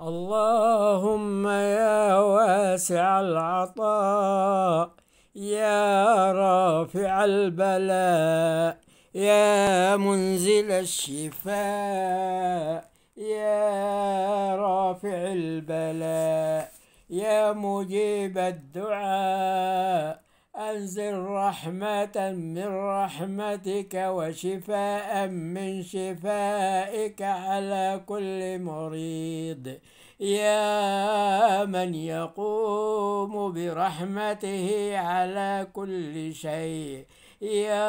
اللهم يا واسع العطاء يا رافع البلاء يا منزل الشفاء يا رافع البلاء يا مجيب الدعاء وأنزل رحمة من رحمتك وشفاء من شفائك على كل مريض يا من يقوم برحمته على كل شيء يا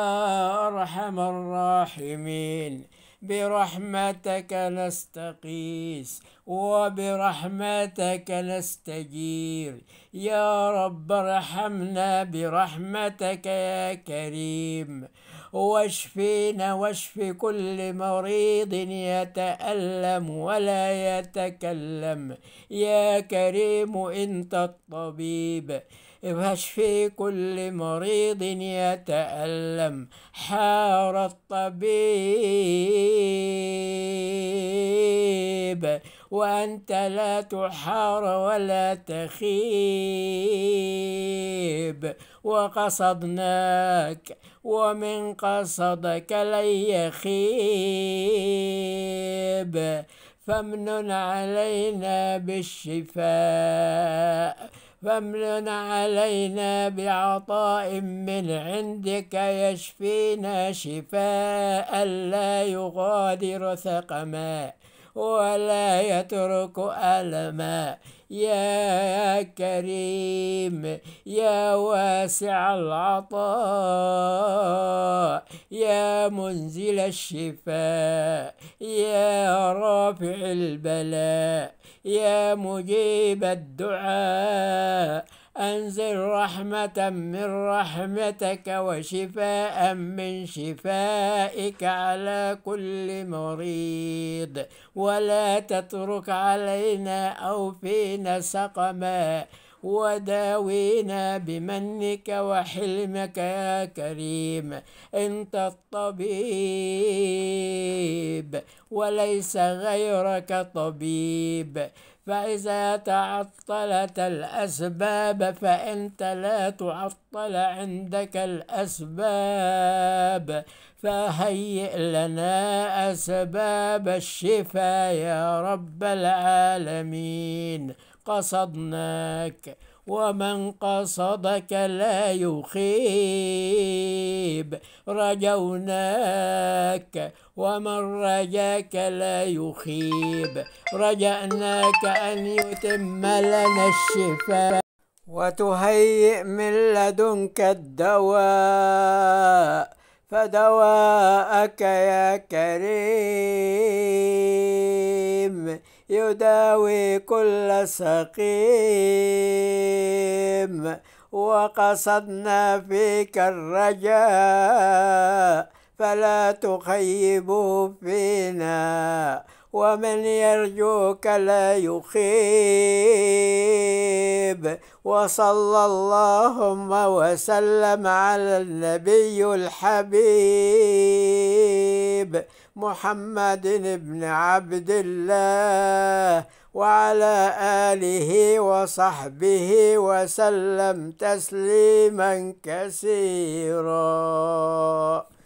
أرحم الراحمين برحمتك نستقيس وبرحمتك نستجير يا رب ارحمنا برحمتك يا كريم واشفينا واشف كل مريض يتألم ولا يتكلم يا كريم انت الطبيب ابهش في كل مريض يتألم حار الطبيب وأنت لا تحار ولا تخيب وقصدناك ومن قصدك لن يخيب فامنن علينا بالشفاء فامنن علينا بعطاء من عندك يشفينا شفاء لا يغادر سقما ولا يترك ألما يا كريم يا واسع العطاء يا منزل الشفاء يا رافع البلاء يا مجيب الدعاء أنزل رحمة من رحمتك وشفاء من شفائك على كل مريض ولا تترك علينا أو فينا سقما وداوينا بمنك وحلمك يا كريم انت الطبيب وليس غيرك طبيب فإذا تعطلت الأسباب فأنت لا تعطل عندك الأسباب فهيئ لنا أسباب الشفاء يا رب العالمين قصدناك ومن قصدك لا يخيب رجوناك ومن رجاك لا يخيب رجاناك أن يتم لنا الشفاء وتهيئ من لدنك الدواء فدواءك يا كريم يداوي كل سقيم وقصدنا فيك الرجاء فلا تخيبه فينا ومن يرجوك لا يخيب وصلى اللهم وسلم على النبي الحبيب محمد بن عبد الله وعلى آله وصحبه وسلم تسليما كثيرا